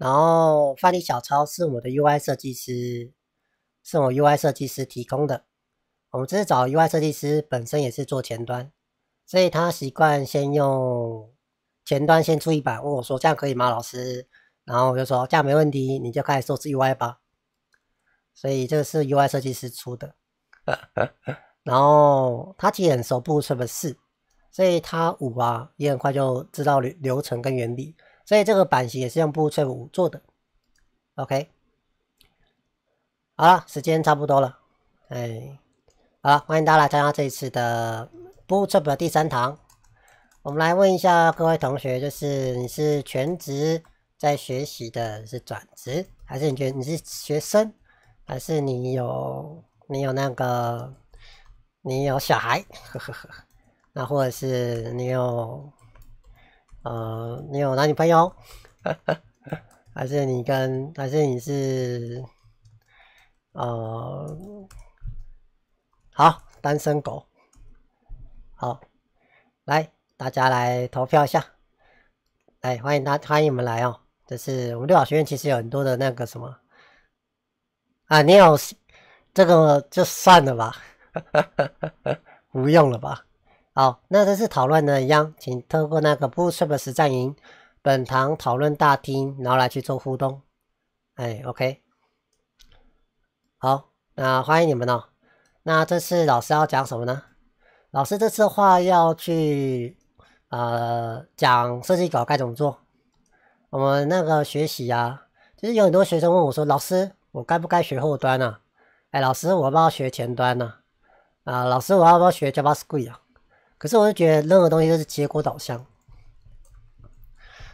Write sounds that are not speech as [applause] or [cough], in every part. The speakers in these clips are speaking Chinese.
然后范丽小超是我的 UI 设计师，是我 UI 设计师提供的。我们这次找 UI 设计师本身也是做前端，所以他习惯先用前端先出一版，问我说这样可以吗，老师？然后我就说这样没问题，你就开始做 UI 吧。所以这个是 UI 设计师出的。[laughs] 然后他其实很熟布什 o 事，所以他五啊也很快就知道流流程跟原理。所以这个版型也是用布吹五做的，OK。好了，时间差不多了，哎，好了，欢迎大家来参加这一次的布吹布的第三堂。我们来问一下各位同学，就是你是全职在学习的，是转职，还是你觉得你是学生，还是你有你有那个你有小孩，呵 [laughs] 呵那或者是你有？呃，你有男女朋友？[laughs] 还是你跟还是你是呃好单身狗？好，来大家来投票一下。哎，欢迎大欢迎你们来哦！这是我们六小学院，其实有很多的那个什么啊，你有这个就算了吧，[laughs] 不用了吧。好，那这次讨论呢，一样，请透过那个 Bootstrap 实战营本堂讨论大厅，然后来去做互动。哎，OK，好，那欢迎你们哦。那这次老师要讲什么呢？老师这次话要去呃讲设计稿该怎么做。我们那个学习啊，其实有很多学生问我说：“老师，我该不该学后端呢？”哎，老师，我要不要学前端呢？啊，老师，我要不要学 JavaScript 啊？可是我就觉得任何东西都是结果导向，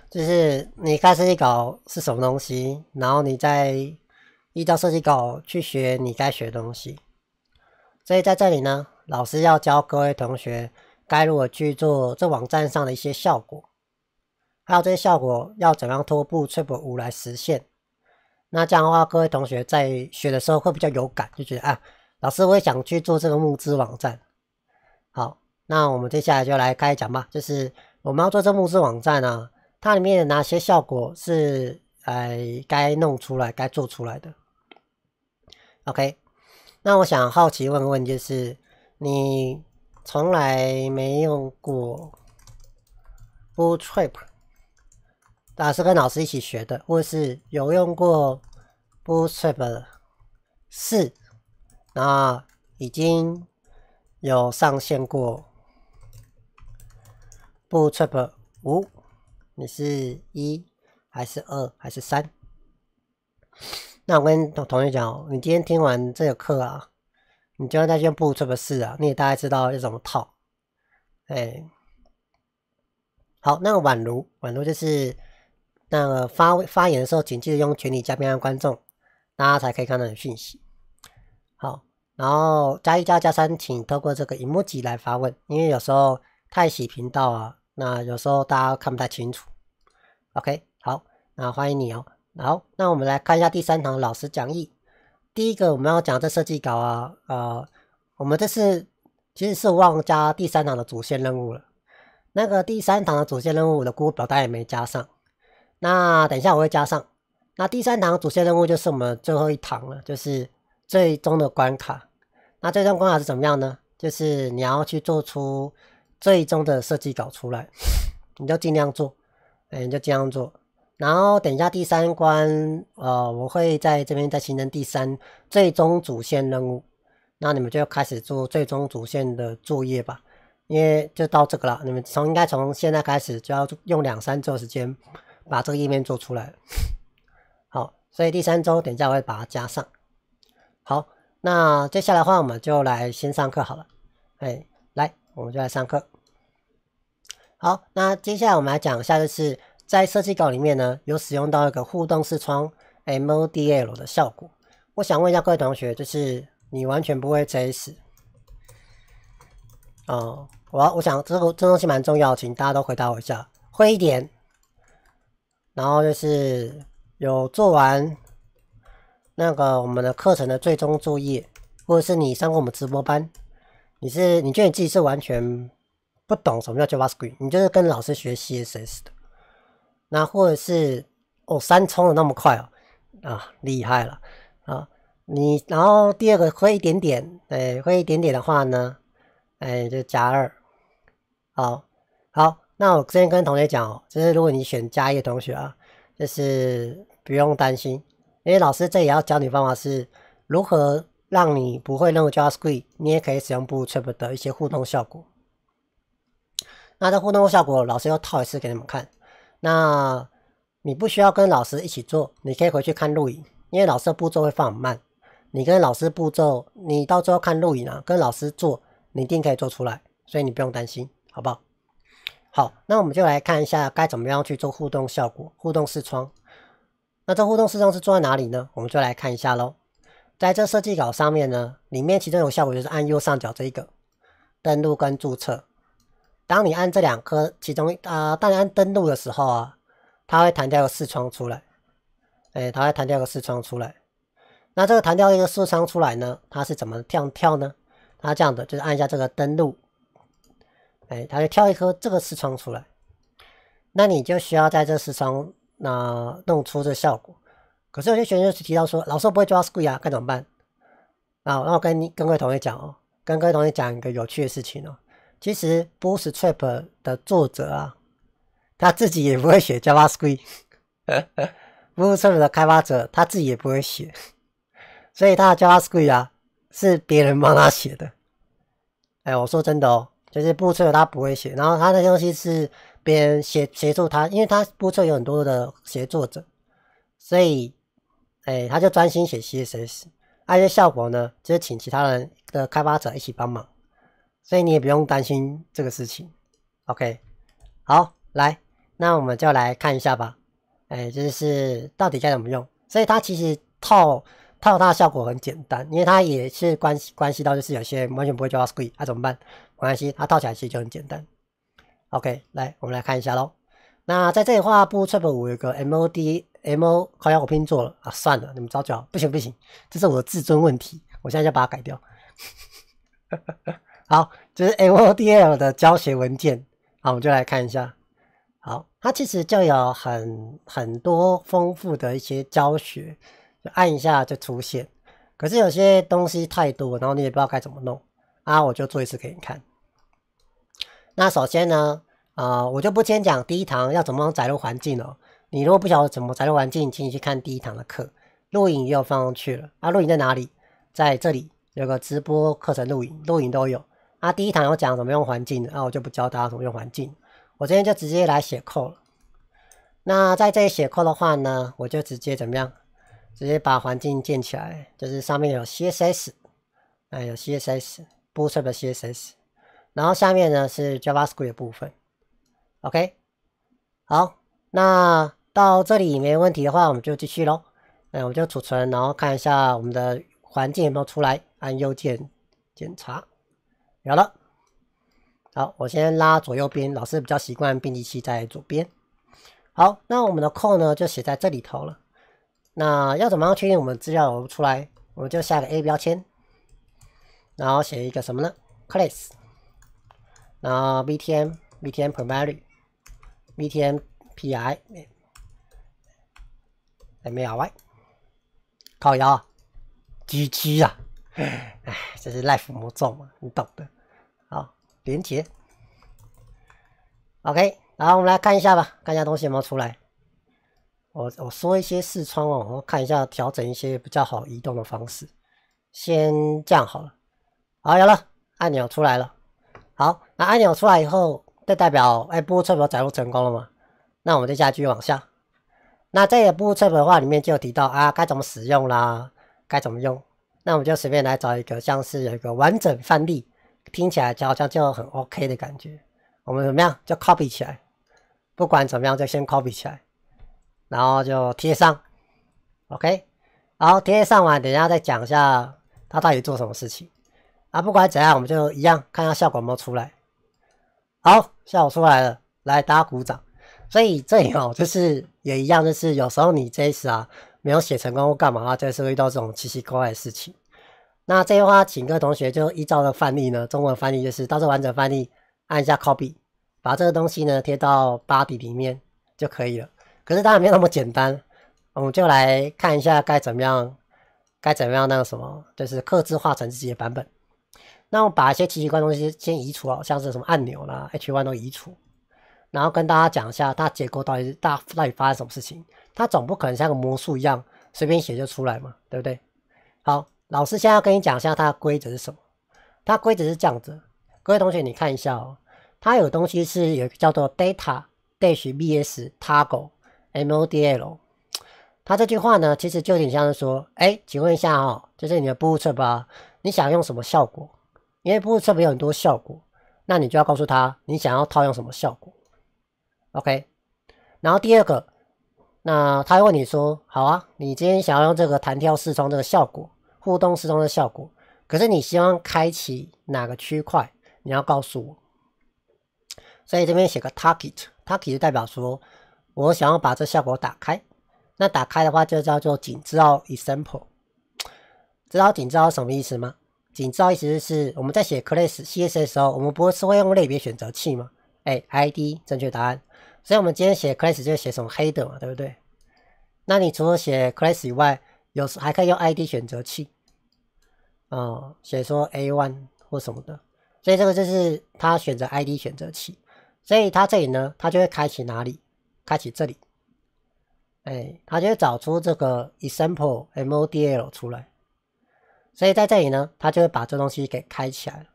就是你看设计稿是什么东西，然后你再依照设计稿去学你该学的东西。所以在这里呢，老师要教各位同学该如何去做这网站上的一些效果，还有这些效果要怎样通过 Triple 五来实现。那这样的话，各位同学在学的时候会比较有感，就觉得啊，老师，我也想去做这个募资网站。好。那我们接下来就来开讲吧，就是我们要做这慕斯网站啊，它里面有哪些效果是哎该弄出来、该做出来的？OK，那我想好奇问问，就是你从来没用过 Bootstrap，老师跟老师一起学的，或是有用过 Bootstrap？是，那已经有上线过。不 trap 五，你是一还是二还是三？那我跟同同学讲哦，你今天听完这个课啊，你就要再用不 trap 四啊，你也大概知道要怎么套。哎，好，那个宛如宛如就是那个发发言的时候，请记得用群里加边和观众，大家才可以看到你的讯息。好，然后加一加加三，请透过这个荧幕 i 来发问，因为有时候。太喜频道啊，那有时候大家看不太清楚。OK，好，那欢迎你哦。好，那我们来看一下第三堂老师讲义。第一个我们要讲这设计稿啊，呃，我们这是其实是忘加第三堂的主线任务了。那个第三堂的主线任务，我的购物表单也没加上。那等一下我会加上。那第三堂主线任务就是我们最后一堂了，就是最终的关卡。那最终关卡是怎么样呢？就是你要去做出。最终的设计稿出来，[laughs] 你就尽量做，哎，你就这样做。然后等一下第三关呃，我会在这边再形成第三最终主线任务。那你们就开始做最终主线的作业吧，因为就到这个了。你们从应该从现在开始就要用两三周时间把这个页面做出来。[laughs] 好，所以第三周等一下我会把它加上。好，那接下来的话我们就来先上课好了。哎，来，我们就来上课。好，那接下来我们来讲一下，就是在设计稿里面呢，有使用到一个互动视窗，m o d l 的效果。我想问一下各位同学，就是你完全不会 JS？哦，我我想这个这东西蛮重要，请大家都回答我一下，会一点。然后就是有做完那个我们的课程的最终作业，或者是你上过我们直播班，你是你觉得你自己是完全？不懂什么叫 JavaScript，你就是跟老师学 CSS 的，那或者是哦，三冲的那么快哦，啊厉害了，啊！你然后第二个会一点点，哎，会一点点的话呢，哎就加二，好好，那我之前跟同学讲哦，就是如果你选加一的同学啊，就是不用担心，因为老师这也要教你方法是如何让你不会任何 JavaScript，你也可以使用 Bootstrap 的一些互动效果。那这互动效果，老师又套一次给你们看。那你不需要跟老师一起做，你可以回去看录影，因为老师步骤会放很慢。你跟老师步骤，你到最后看录影啊，跟老师做，你一定可以做出来，所以你不用担心，好不好？好，那我们就来看一下该怎么样去做互动效果、互动视窗。那这互动视窗是做在哪里呢？我们就来看一下喽。在这设计稿上面呢，里面其中有效果就是按右上角这一个登录跟注册。当你按这两颗其中啊，当你按登录的时候啊，它会弹掉个视窗出来。哎，它会弹掉个视窗出来。那这个弹掉一个视窗出来呢，它是怎么跳跳呢？它这样的，就是按一下这个登录，哎，它就跳一颗这个视窗出来。那你就需要在这视窗那弄出这效果。可是有些学生就提到说，老师我不会抓 Squid 啊，该怎么办？啊，那我跟你跟各位同学讲哦，跟各位同学讲一个有趣的事情哦。其实 Bootstrap 的作者啊，他自己也不会写 JavaScript。[laughs] Bootstrap 的开发者他自己也不会写，所以他的 JavaScript 啊是别人帮他写的。哎，我说真的哦，就是 Bootstrap 他不会写，然后他的东西是别人协协助他，因为他 Bootstrap 有很多的协作者，所以哎，他就专心写 CSS，那些效果呢就是请其他人的开发者一起帮忙。所以你也不用担心这个事情，OK，好，来，那我们就来看一下吧。哎，这是到底该怎么用？所以它其实套套它效果很简单，因为它也是关系关系到就是有些完全不会它 Squid，那怎么办？没关系，它套起来其实就很简单。OK，来，我们来看一下喽。那在这里话，不，Trap 五有个 MOD，MO 好像我拼错了啊，算了，你们找找，不行不行，这是我的自尊问题，我现在要把它改掉。好，这是 L O D L 的教学文件。好，我们就来看一下。好，它其实就有很很多丰富的一些教学，就按一下就出现。可是有些东西太多，然后你也不知道该怎么弄啊。我就做一次给你看。那首先呢，呃，我就不先讲第一堂要怎么载入环境了。你如果不晓得怎么载入环境，请你去看第一堂的课。录影又放上去了啊？录影在哪里？在这里有个直播课程录影，录影都有。啊，第一堂有讲怎么用环境，那我就不教大家怎么用环境。我今天就直接来写扣了。那在这里写扣的话呢，我就直接怎么样？直接把环境建起来，就是上面有 CSS，哎，有 CSS Bootstrap CSS，然后下面呢是 JavaScript 的部分。OK，好，那到这里没问题的话，我们就继续喽。哎，我就储存，然后看一下我们的环境有没有出来，按右键检查。好了，好，我先拉左右边，老师比较习惯编辑器在左边。好，那我们的 c 呢就写在这里头了。那要怎么样确定我们资料出来？我们就下个 A 标签，然后写一个什么呢？class，然后 V T M V T M Primary V T M P I，没咬 y 靠腰，g g 啊！哎，[sighs] 这是 life 魔咒嘛，你懂的。连接。o k 好，我们来看一下吧，看一下东西有没有出来。我我说一些视窗哦，我看一下调整一些比较好移动的方式，先这样好了。好，有了，按钮出来了。好，那按钮出来以后，这代表哎，布测表载入成功了嘛？那我们来继续往下。那这个布测的话里面就有提到啊，该怎么使用啦，该怎么用？那我们就随便来找一个，像是有一个完整范例。听起来就好像就很 OK 的感觉，我们怎么样就 copy 起来，不管怎么样就先 copy 起来，然后就贴上，OK，好，贴上完，等一下再讲一下它到底做什么事情。啊，不管怎样，我们就一样，看下效果有没有出来。好，效果出来了，来大家鼓掌。所以这里哦，就是也一样，就是有时候你这次啊没有写成功或干嘛啊，这次会遇到这种奇奇怪怪的事情。那这些话，请各位同学就依照的范例呢，中文范例就是到这完整范例，按一下 copy，把这个东西呢贴到 body 里面就可以了。可是当然没有那么简单，我们就来看一下该怎么样，该怎么样那个什么，就是刻字化成自己的版本。那我把一些奇奇怪东西先移除啊，像是什么按钮啦 h one 都移除，然后跟大家讲一下它结构到底是大到底发生什么事情。它总不可能像个魔术一样随便写就出来嘛，对不对？好。老师现在要跟你讲一下它的规则是什么。它规则是这样子，各位同学你看一下哦。它有东西是有一个叫做 data dash bs toggle model。它这句话呢，其实就有点像是说，哎，请问一下哦，这是你的布测吧？你想用什么效果？因为布车没有很多效果，那你就要告诉他你想要套用什么效果。OK。然后第二个，那他问你说，好啊，你今天想要用这个弹跳视窗这个效果。互动失踪的效果，可是你希望开启哪个区块？你要告诉我。所以这边写个 target，target 就代表说我想要把这效果打开。那打开的话就叫做知道 example。知道知道什么意思吗？知道意思是我们在写 class CSS 的时候，我们不是会用类别选择器吗？哎，ID 正确答案。所以我们今天写 class 就写成黑的嘛，对不对？那你除了写 class 以外，有时还可以用 ID 选择器。啊，写说 a one 或什么的，所以这个就是他选择 i d 选择器，所以他这里呢，他就会开启哪里？开启这里。哎，他就会找出这个 example m o d l 出来。所以在这里呢，他就会把这东西给开起来。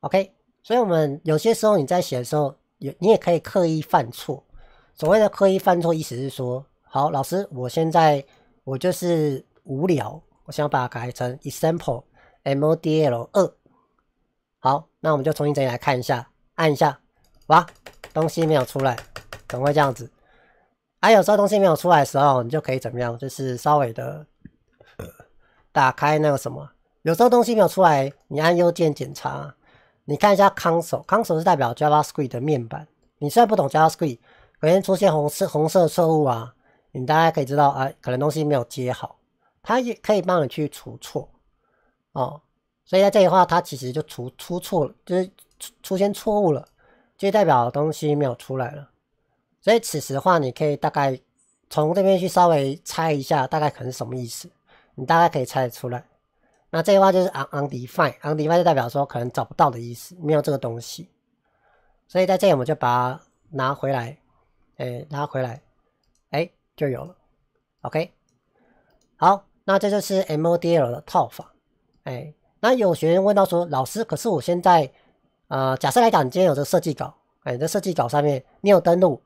OK，所以我们有些时候你在写的时候，也你也可以刻意犯错。所谓的刻意犯错，意思是说，好老师，我现在我就是无聊。我想把它改成 example mdl 二，好，那我们就重新整理来看一下，按一下，哇，东西没有出来，怎么会这样子？啊，有时候东西没有出来的时候，你就可以怎么样？就是稍微的打开那个什么，有时候东西没有出来，你按右键检查，你看一下 console，console 是代表 JavaScript 的面板。你虽然不懂 JavaScript，可能出现红色红色错误啊，你大概可以知道啊，可能东西没有接好。它也可以帮你去除错哦，所以在这里的话，它其实就除出错了，就是出出现错误了，就代表东西没有出来了。所以此时的话，你可以大概从这边去稍微猜一下，大概可能什么意思，你大概可以猜得出来。那这句话就是 “un undefined”，“undefined” 就代表说可能找不到的意思，没有这个东西。所以在这里我们就把它拿回来，诶，拿回来，哎，就有了。OK，好。那这就是 M O D L 的套法，哎，那有学员问到说，老师，可是我现在，呃，假设来讲，你今天有这设计稿，哎，这设计稿上面你有登录，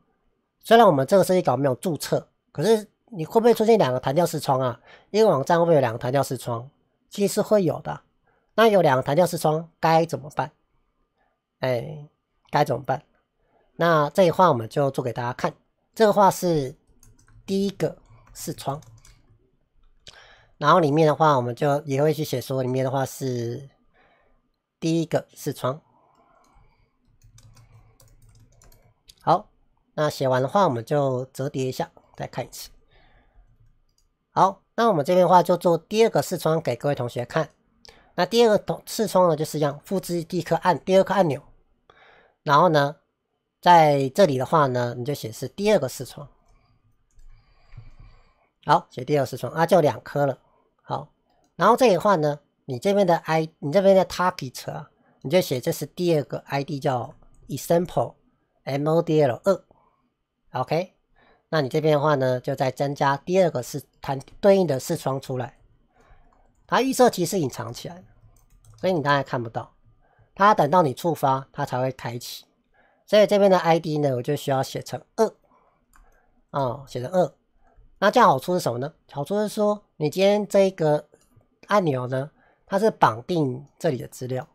虽然我们这个设计稿没有注册，可是你会不会出现两个弹跳视窗啊？一个网站会不会有两个弹跳视窗？其实会有的，那有两个弹跳视窗该怎么办？哎，该怎么办？那这一话我们就做给大家看，这个话是第一个视窗。然后里面的话，我们就也会去写说里面的话是第一个视窗。好，那写完的话，我们就折叠一下，再看一次。好，那我们这边的话就做第二个视窗给各位同学看。那第二个同视窗呢，就是一样复制第一颗按第二颗按钮，然后呢，在这里的话呢，你就显示第二个视窗。好，写第二个视窗啊，就两颗了。然后这里的话呢，你这边的 i，你这边的 target 啊，你就写这是第二个 id 叫 example_model 二，ok。那你这边的话呢，就再增加第二个视弹对应的视窗出来。它预设其实隐藏起来，所以你当然看不到。它等到你触发，它才会开启。所以这边的 id 呢，我就需要写成二哦，写成二。那这样好处是什么呢？好处是说，你今天这个。按钮呢？它是绑定这里的资料。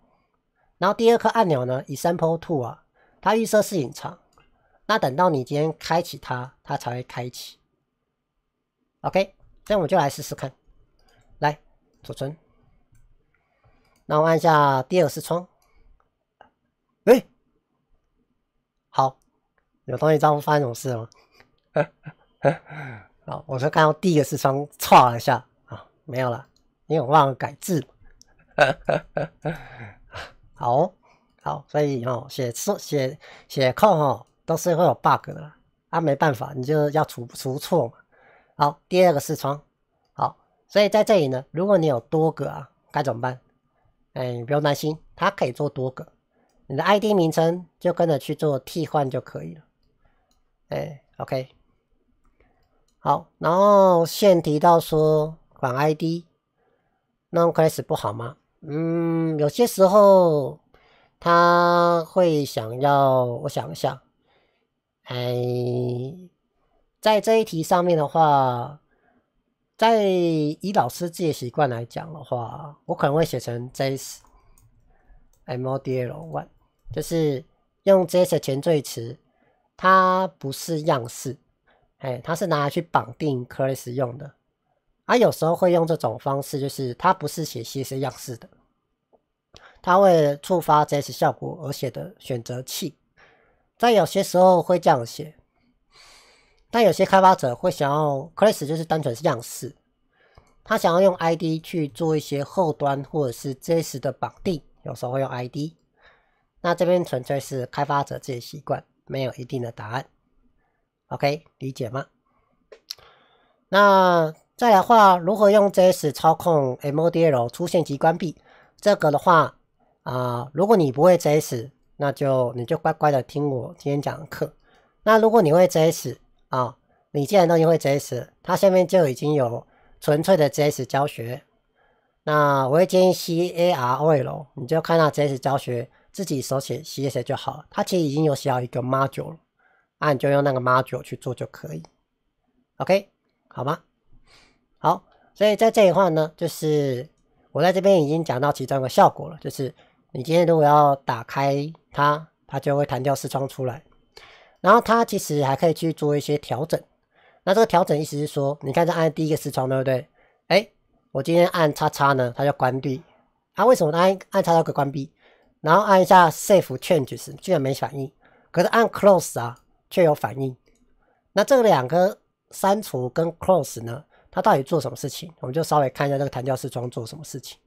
然后第二颗按钮呢，以 sample two 啊，它预设是隐藏。那等到你今天开启它，它才会开启。OK，这样我们就来试试看。来，储存。那我按下第二个视窗。哎，好，有东西知道发生什么事了吗？[laughs] 好，我就看到第一个视窗 [laughs] 唰了一下啊，没有了。你有忘了改字，好好，所以哦，写错、写写空哈，都是会有 bug 的啊，没办法，你就要除除错嘛。好，第二个视窗，好，所以在这里呢，如果你有多个啊，该怎么办？哎，不用担心，它可以做多个，你的 ID 名称就跟着去做替换就可以了。哎，OK，好，然后现提到说管 ID。那 a s s 不好吗？嗯，有些时候他会想要，我想一下，哎，在这一题上面的话，在以老师自己的习惯来讲的话，我可能会写成 JS m o d l One，就是用 JS 前缀词，它不是样式，哎，它是拿来去绑定 Class 用的。啊，有时候会用这种方式，就是它不是写 CSS 样式的，它了触发 JS 效果而写的选择器，在有些时候会这样写。但有些开发者会想要 class 就是单纯是样式，他想要用 ID 去做一些后端或者是 JS 的绑定，有时候会用 ID。那这边纯粹是开发者自己习惯，没有一定的答案。OK，理解吗？那。再来的话，如何用 JS 操控 M O D L 出现及关闭？这个的话啊，如果你不会 JS，那就你就乖乖的听我今天讲课。那如果你会 JS 啊，你既然都已经会 JS，它下面就已经有纯粹的 JS 教学。那我会建议 C A R O L，你就看到 JS 教学自己手写写一写就好。了。它其实已经有写好一个 module 了，那你就用那个 module 去做就可以。OK，好吗？好，所以在这一块呢，就是我在这边已经讲到其中一个效果了。就是你今天如果要打开它，它就会弹掉视窗出来。然后它其实还可以去做一些调整。那这个调整意思是说，你看，这按第一个视窗对不对？哎，我今天按叉叉呢，它就关闭。它为什么按按叉叉会关闭？然后按一下 Save Change 是，居然没反应，可是按 Close 啊却有反应。那这两个删除跟 Close 呢？它到底做什么事情？我们就稍微看一下这个弹跳式窗做什么事情。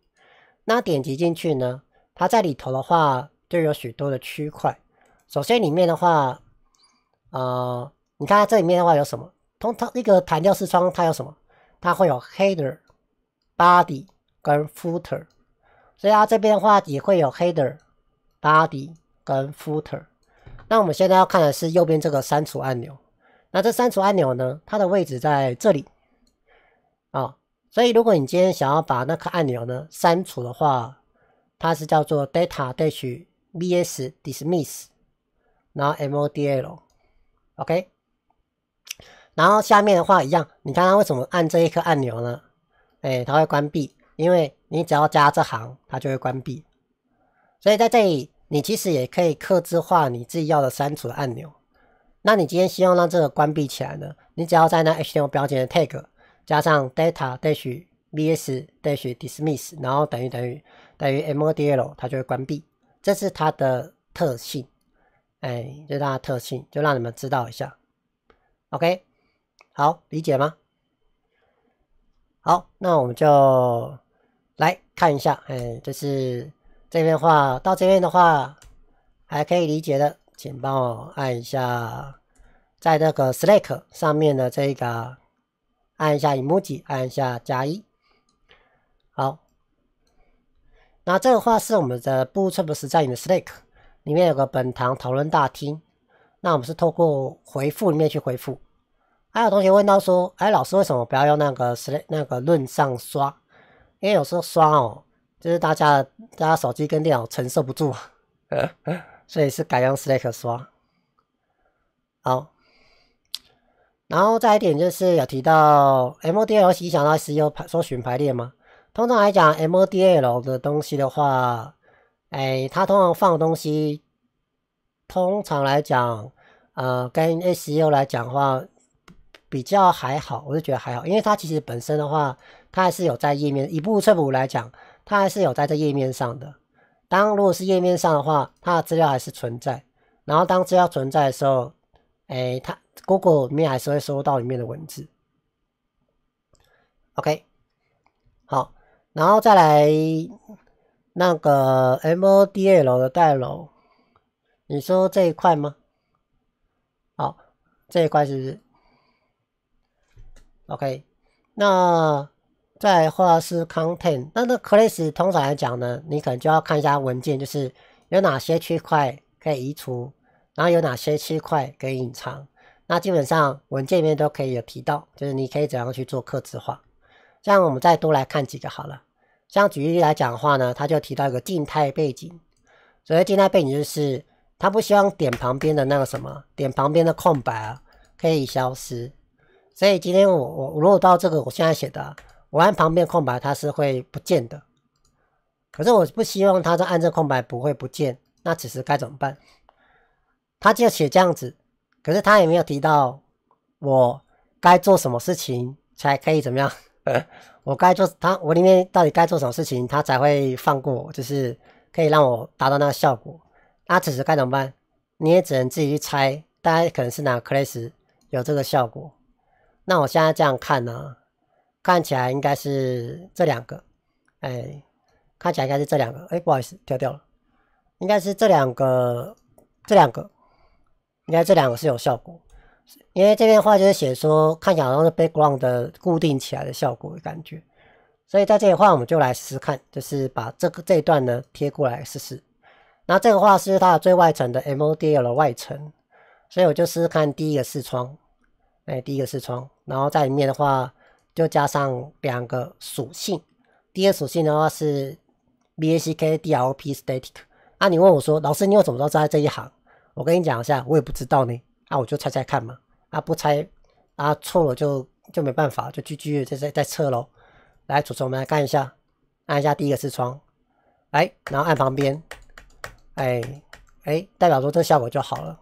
那点击进去呢？它在里头的话就有许多的区块。首先里面的话，呃，你看它这里面的话有什么？通常一个弹跳式窗它有什么？它会有 header、body 跟 footer。所以它这边的话也会有 header、body 跟 footer。那我们现在要看的是右边这个删除按钮。那这删除按钮呢？它的位置在这里。所以，如果你今天想要把那颗按钮呢删除的话，它是叫做 d a t a d a s h v s d i s m i s s 然后 m o d l OK。然后下面的话一样，你刚刚为什么按这一颗按钮呢？哎，它会关闭，因为你只要加这行，它就会关闭。所以在这里，你其实也可以克制化你自己要的删除的按钮。那你今天希望让这个关闭起来呢？你只要在那 HTML 标签的 tag。加上 data dash vs dash dismiss，然后等于等于等于 m o d l 它就会关闭。这是它的特性，哎，就大的特性，就让你们知道一下。OK，好理解吗？好，那我们就来看一下，哎，就是这边的话，到这边的话还可以理解的，请帮我按一下，在那个 Slack 上面的这个。按一下 emoji，按一下加一。好，那这个话是我们的 Bootstrap 实战的 Slack，里面有个本堂讨论大厅。那我们是透过回复里面去回复。还有同学问到说，哎，老师为什么不要用那个 Slack 那个论上刷？因为有时候刷哦，就是大家大家手机跟电脑承受不住，[laughs] 所以是改用 Slack 刷。好。然后再一点就是有提到 M D L 一想到石油排搜寻排列吗？通常来讲，M D L 的东西的话，哎，它通常放东西，通常来讲，呃，跟 s U 来讲话比较还好，我就觉得还好，因为它其实本身的话，它还是有在页面，以步测补来讲，它还是有在这页面上的。当如果是页面上的话，它的资料还是存在，然后当资料存在的时候，哎，它。Google 里面还是会搜到里面的文字。OK，好，然后再来那个 MODL 的代楼，你说这一块吗？好，这一块是 OK。那再话是 Content，那那 Class 通常来讲呢，你可能就要看一下文件，就是有哪些区块可以移除，然后有哪些区块可以隐藏。那基本上文件里面都可以有提到，就是你可以怎样去做克制化。这样我们再多来看几个好了。像举例来讲的话呢，他就提到一个静态背景。所谓静态背景就是他不希望点旁边的那个什么，点旁边的空白啊可以消失。所以今天我我如果到这个，我现在写的我按旁边空白它是会不见的。可是我不希望它在按这空白不会不见，那此时该怎么办？他就写这样子。可是他也没有提到我该做什么事情才可以怎么样？[laughs] 我该做他我里面到底该做什么事情他才会放过我？就是可以让我达到那个效果。那此时该怎么办？你也只能自己去猜。大家可能是哪拿克 s 什有这个效果。那我现在这样看呢，看起来应该是这两个。哎，看起来应该是这两个。哎，不好意思，掉掉了。应该是这两个，这两个。应该这两个是有效果，因为这边的话就是写说看起来像是 background 的固定起来的效果的感觉，所以在这里的话，我们就来试试看，就是把这个这一段呢贴过来试试。那这个话是它的最外层的 model 的外层，所以我就试试看第一个视窗，哎，第一个视窗，然后在里面的话就加上两个属性，第一个属性的话是 b a c k d l p static。那你问我说，老师，你为什么在这一行？我跟你讲一下，我也不知道呢，那我就猜猜看嘛。啊，不猜，啊错了就就没办法，就继续再再再测喽。来，左窗我们来看一下，按一下第一个视窗，哎，然后按旁边，哎哎，代表说这效果就好了。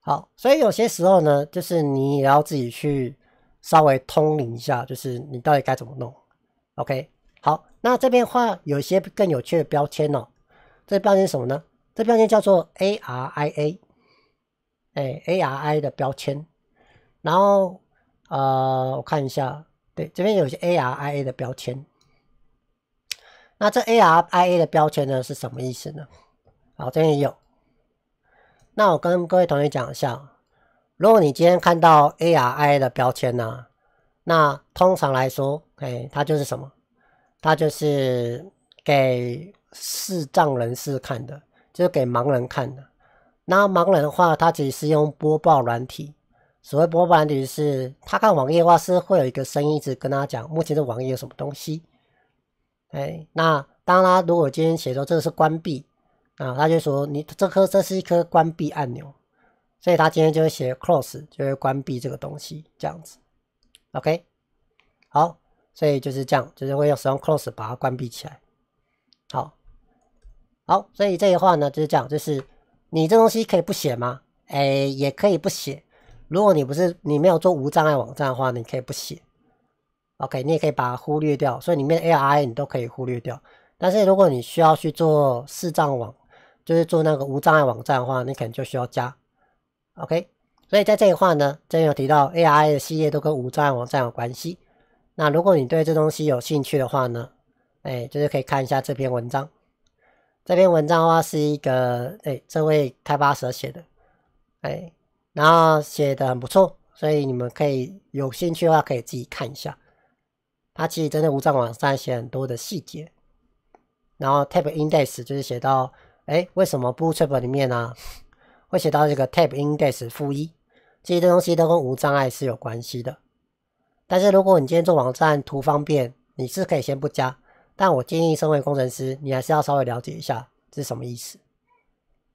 好，所以有些时候呢，就是你也要自己去稍微通灵一下，就是你到底该怎么弄。OK，好，那这边画话有些更有趣的标签哦，这标签什么呢？这标签叫做 aria，哎，aria 的标签。然后，呃，我看一下，对，这边有些 aria 的标签。那这 aria 的标签呢，是什么意思呢？好，这边也有。那我跟各位同学讲一下，如果你今天看到 aria 的标签呢，那通常来说，哎，它就是什么？它就是给视障人士看的。就是给盲人看的。那盲人的话，他只是用播报软体。所谓播报软体，是他看网页的话，是会有一个声音一直跟他讲目前这网页有什么东西。哎，那当他如果今天写说这个是关闭，啊，他就说你这颗这是一颗关闭按钮，所以他今天就会写 close 就会关闭这个东西这样子。OK，好，所以就是这样，就是会用使用 close 把它关闭起来。好。好，所以这一话呢，就是讲，就是你这东西可以不写吗？哎，也可以不写。如果你不是你没有做无障碍网站的话，你可以不写。OK，你也可以把它忽略掉。所以里面的 AI 你都可以忽略掉。但是如果你需要去做视障网，就是做那个无障碍网站的话，你可能就需要加。OK，所以在这一话呢，这边有提到 AI 的系列都跟无障碍网站有关系。那如果你对这东西有兴趣的话呢，哎，就是可以看一下这篇文章。这篇文章的话是一个哎，这位开发者写的，哎，然后写的很不错，所以你们可以有兴趣的话可以自己看一下。他其实真的无障碍网站写很多的细节，然后 tab index 就是写到哎，为什么 b o o t t r a p 里面呢会写到这个 tab index 负一，这些东西都跟无障碍是有关系的。但是如果你今天做网站图方便，你是可以先不加。但我建议，身为工程师，你还是要稍微了解一下这是什么意思。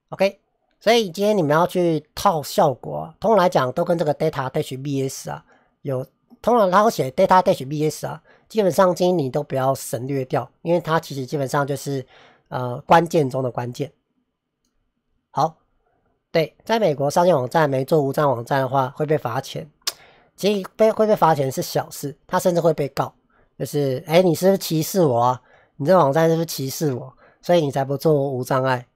OK，所以今天你们要去套效果，通常来讲都跟这个 data dash bs 啊有，通常他会写 data dash bs 啊，基本上建议你都不要省略掉，因为它其实基本上就是呃关键中的关键。好，对，在美国上线网站没做无障网站的话会被罚钱，其实被会被罚钱是小事，他甚至会被告。就是，哎，你是不是歧视我？啊？你这网站是不是歧视我？所以你才不做无障碍，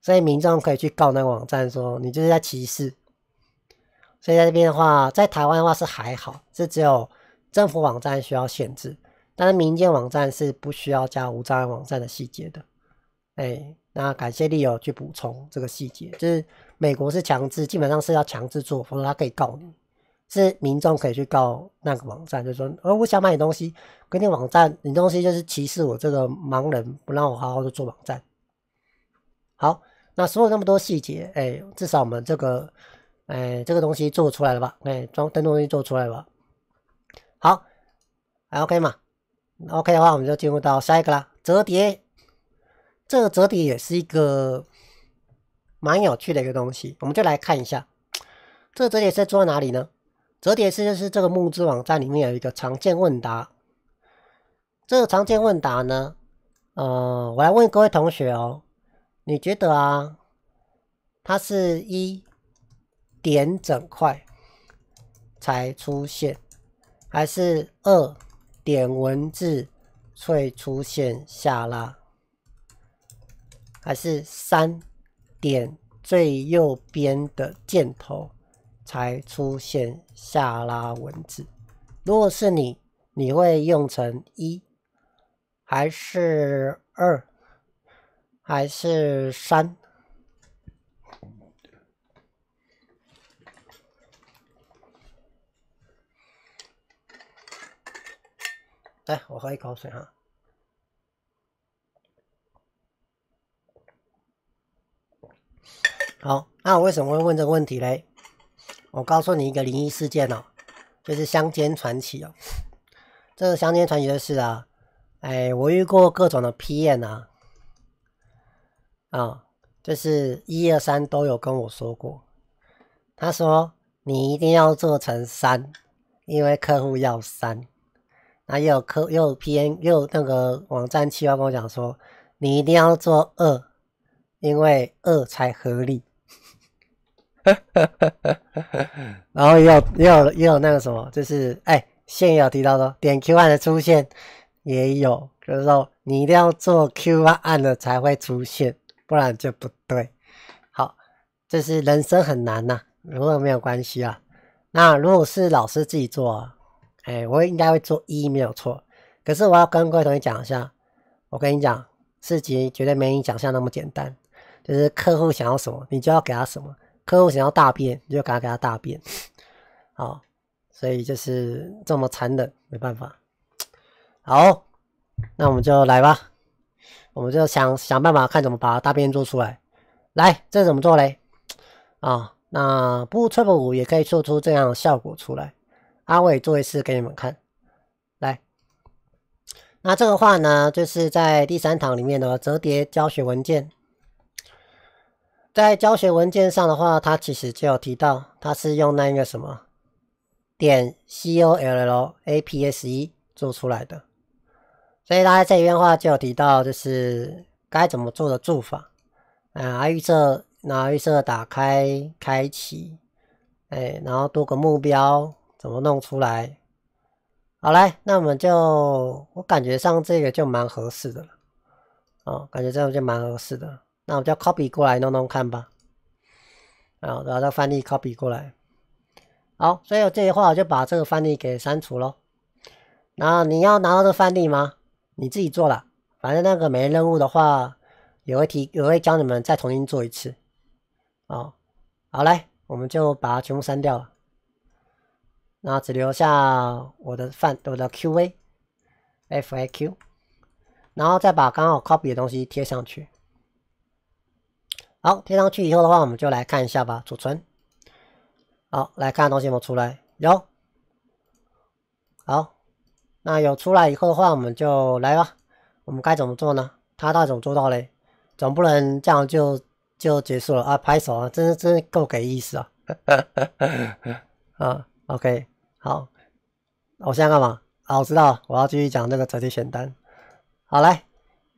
所以民众可以去告那个网站，说你就是在歧视。所以在这边的话，在台湾的话是还好，是只有政府网站需要限制，但是民间网站是不需要加无障碍网站的细节的。哎，那感谢利友去补充这个细节，就是美国是强制，基本上是要强制做，否则他可以告你。是民众可以去告那个网站，就说：，哦，我想买点东西，跟你网站，你东西就是歧视我这个盲人，不让我好好的做网站。好，那所有那么多细节，哎，至少我们这个，哎，这个东西做出来了吧？哎，装灯录东西做出来了吧？好，还 OK 嘛？OK 的话，我们就进入到下一个啦。折叠，这个折叠也是一个蛮有趣的一个东西，我们就来看一下，这个折叠是做哪里呢？折叠式就是这个木之网站里面有一个常见问答，这个常见问答呢，呃，我来问各位同学哦，你觉得啊，它是一点整块才出现，还是二点文字会出现下拉，还是三点最右边的箭头？才出现下拉文字。如果是你，你会用成一，还是二，还是三？来，我喝一口水哈。好，那我为什么会问这个问题嘞？我告诉你一个灵异事件哦，就是乡间传奇哦。这个乡间传奇的事啊，哎，我遇过各种的 P N 啊，啊，就是一二三都有跟我说过。他说你一定要做成三，因为客户要三。那又有客又 P N 又那个网站企划跟我讲说，你一定要做二，因为二才合理。[laughs] 然后也有也有也有那个什么，就是哎，现也有提到的点 Q 案的出现也有，就是说你一定要做 Q 案的才会出现，不然就不对。好，就是人生很难呐，如果没有关系啊，那如果是老师自己做，哎，我应该会做一没有错。可是我要跟各位同学讲一下，我跟你讲事情绝对没你想象那么简单，就是客户想要什么，你就要给他什么。客户想要大便，你就给他给他大便，好，所以就是这么残忍，没办法。好，那我们就来吧，我们就想想办法，看怎么把大便做出来。来，这怎么做嘞？啊，那不 triple 五也可以做出这样效果出来。阿伟做一次给你们看。来，那这个话呢，就是在第三堂里面的折叠教学文件。在教学文件上的话，它其实就有提到，它是用那个什么点 COLLAPS 一做出来的。所以大家这边话就有提到，就是该怎么做的做法。啊，预设后预设打开开启，哎，然后多个目标怎么弄出来？好嘞，那我们就我感觉上这个就蛮合适的了。哦，感觉这样就蛮合适的。那我叫 copy 过来弄弄看吧。啊，后到翻译 copy 过来。好，所以我这些话我就把这个翻译给删除咯。那你要拿到这翻译吗？你自己做了，反正那个每日任务的话，也会提，也会教你们再重新做一次。哦，好，来，我们就把它全部删掉了。那只留下我的范，我的 Q V F I Q，然后再把刚好 copy 的东西贴上去。好，贴上去以后的话，我们就来看一下吧。储存，好，来看东西有没有出来？有，好，那有出来以后的话，我们就来吧。我们该怎么做呢？他到底怎么做到嘞？总不能这样就就结束了啊！拍手啊，真真够给意思啊！[laughs] 啊，OK，好，我现在干嘛？啊，我知道，我要继续讲这个折叠选单。好来，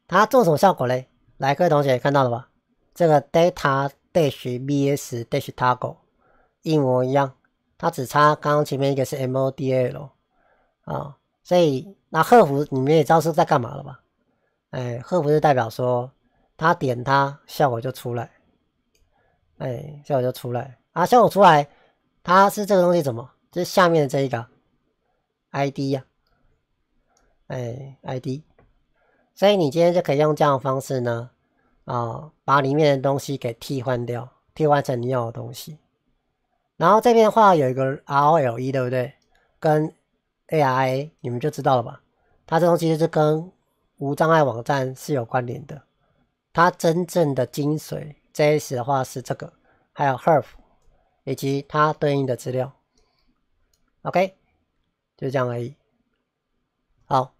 它做什么效果嘞？来，各位同学看到了吧？这个 data dash v s dash toggle 一模一样，它只差刚刚前面一个是 m o d l 啊，所以那客服你们也知道是在干嘛了吧？哎，客服就代表说他点它效果就出来，哎，效果就出来啊，效果出来，它是这个东西怎么？就是下面的这一个 i d 呀，哎 i d，所以你今天就可以用这样的方式呢。啊，把里面的东西给替换掉，替换成你要的东西。然后这边的话有一个 R O L E，对不对？跟 A I，你们就知道了吧？它这东西是跟无障碍网站是有关联的。它真正的精髓，j s 的话是这个，还有 Herf，以及它对应的资料。OK，就这样而已。好，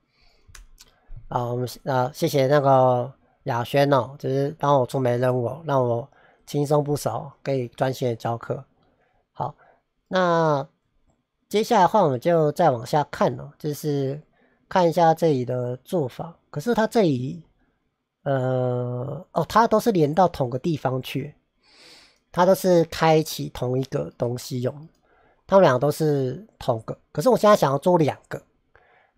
好，我们啊，谢谢那个。雅轩哦，就是帮我出没任务，让我轻松不少，可以专心的教课。好，那接下来的话，我们就再往下看了，就是看一下这里的做法。可是他这里，呃，哦，他都是连到同个地方去，他都是开启同一个东西用。他们两个都是同个，可是我现在想要做两个。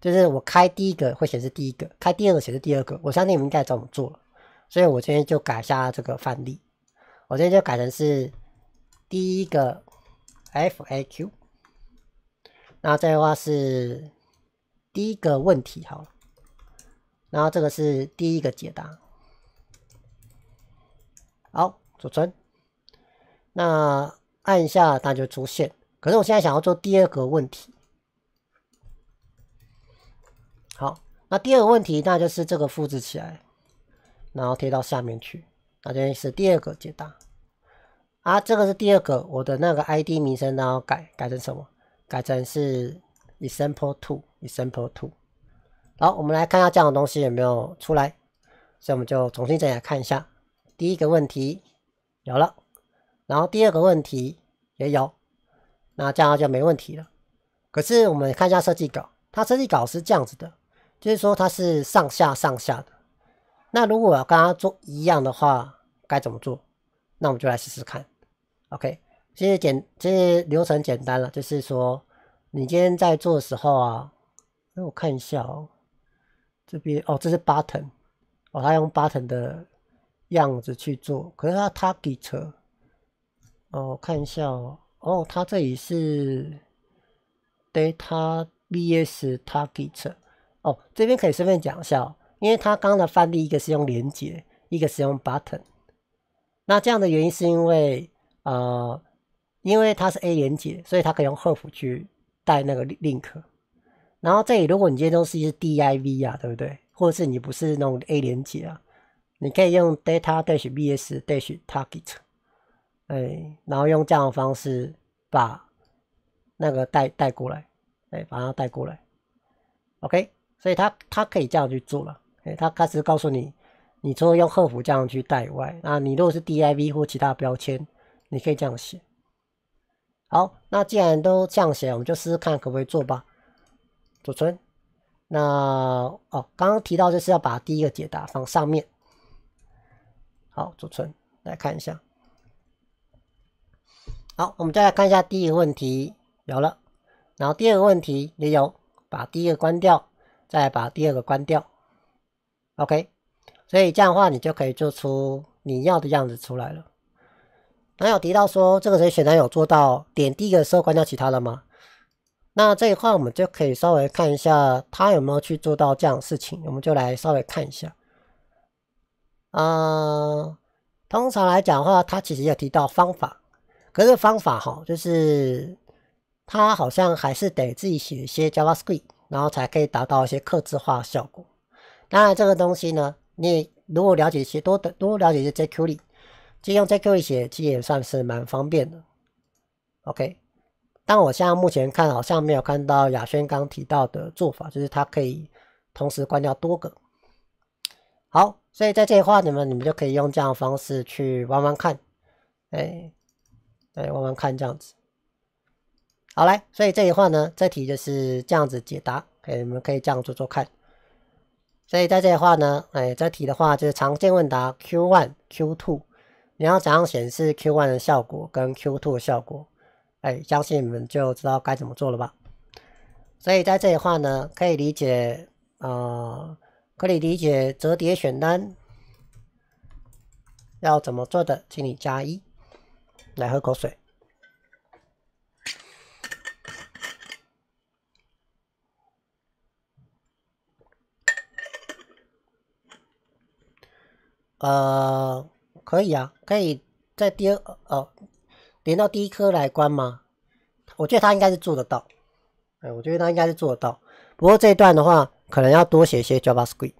就是我开第一个会显示第一个，开第二个显示第二个，我相信你们应该怎么做了，所以我今天就改一下这个范例，我今天就改成是第一个 F a Q，然后样的话是第一个问题好了，然后这个是第一个解答，好，储存，那按下它就出现，可是我现在想要做第二个问题。好，那第二个问题，那就是这个复制起来，然后贴到下面去，那这是第二个解答啊。这个是第二个，我的那个 ID 名称，然后改改成什么？改成是 example two，example two。好，我们来看一下这样的东西有没有出来。所以我们就重新再来看一下，第一个问题有了，然后第二个问题也有，那这样就没问题了。可是我们看一下设计稿，它设计稿是这样子的。就是说它是上下上下的，那如果我要跟它做一样的话，该怎么做？那我们就来试试看。OK，其实简其实流程简单了，就是说你今天在做的时候啊，那我看一下哦，这边哦，这是 button 哦，他用 button 的样子去做，可是他 target 哦，看一下哦，哦，他这里是 data vs target。哦，这边可以顺便讲一下，哦，因为他刚刚的范例一个是用连接，一个是用 button，那这样的原因是因为啊，因为它是 a 连接，所以它可以用 href 去带那个 link。然后这里如果你这些东西是 div 啊，对不对？或者是你不是那种 a 连接啊，你可以用 data-bs-target，哎，然后用这样的方式把那个带带过来，哎，把它带过来，OK。所以，他他可以这样去做了。哎，他开始告诉你，你除了用客服这样去带以外，那你如果是 D I V 或其他标签，你可以这样写。好，那既然都这样写，我们就试试看可不可以做吧。储存。那哦，刚刚提到就是要把第一个解答放上面。好，储存。来看一下。好，我们再来看一下第一个问题，有了。然后第二个问题也有，把第一个关掉。再把第二个关掉，OK，所以这样的话，你就可以做出你要的样子出来了。那有提到说这个人显然有做到点第一个的时候关掉其他的吗？那这一块我们就可以稍微看一下他有没有去做到这样的事情。我们就来稍微看一下。啊，通常来讲的话，他其实有提到方法，可是方法哈，就是他好像还是得自己写一些 JavaScript。然后才可以达到一些克制化效果。当然，这个东西呢，你如果了解一些，多的，多了解一些 JQ 里，用 JQ 里写，其实也算是蛮方便的。OK，但我现在目前看好像没有看到亚轩刚提到的做法，就是它可以同时关掉多个。好，所以在这一块，你们你们就可以用这样的方式去玩玩看，哎，来玩玩看这样子。好，来，所以这里话呢，这题就是这样子解答，哎，你们可以这样做做看。所以在这里话呢，哎，这题的话就是常见问答 Q one、Q two，你要怎样显示 Q one 的效果跟 Q two 的效果？哎，相信你们就知道该怎么做了吧。所以在这里话呢，可以理解啊，可以理解折叠选单要怎么做的，请你加一来喝口水。呃，可以啊，可以在第二哦，连到第一颗来关吗？我觉得他应该是做得到。哎，我觉得他应该是做得到。不过这一段的话，可能要多写一些 JavaScript，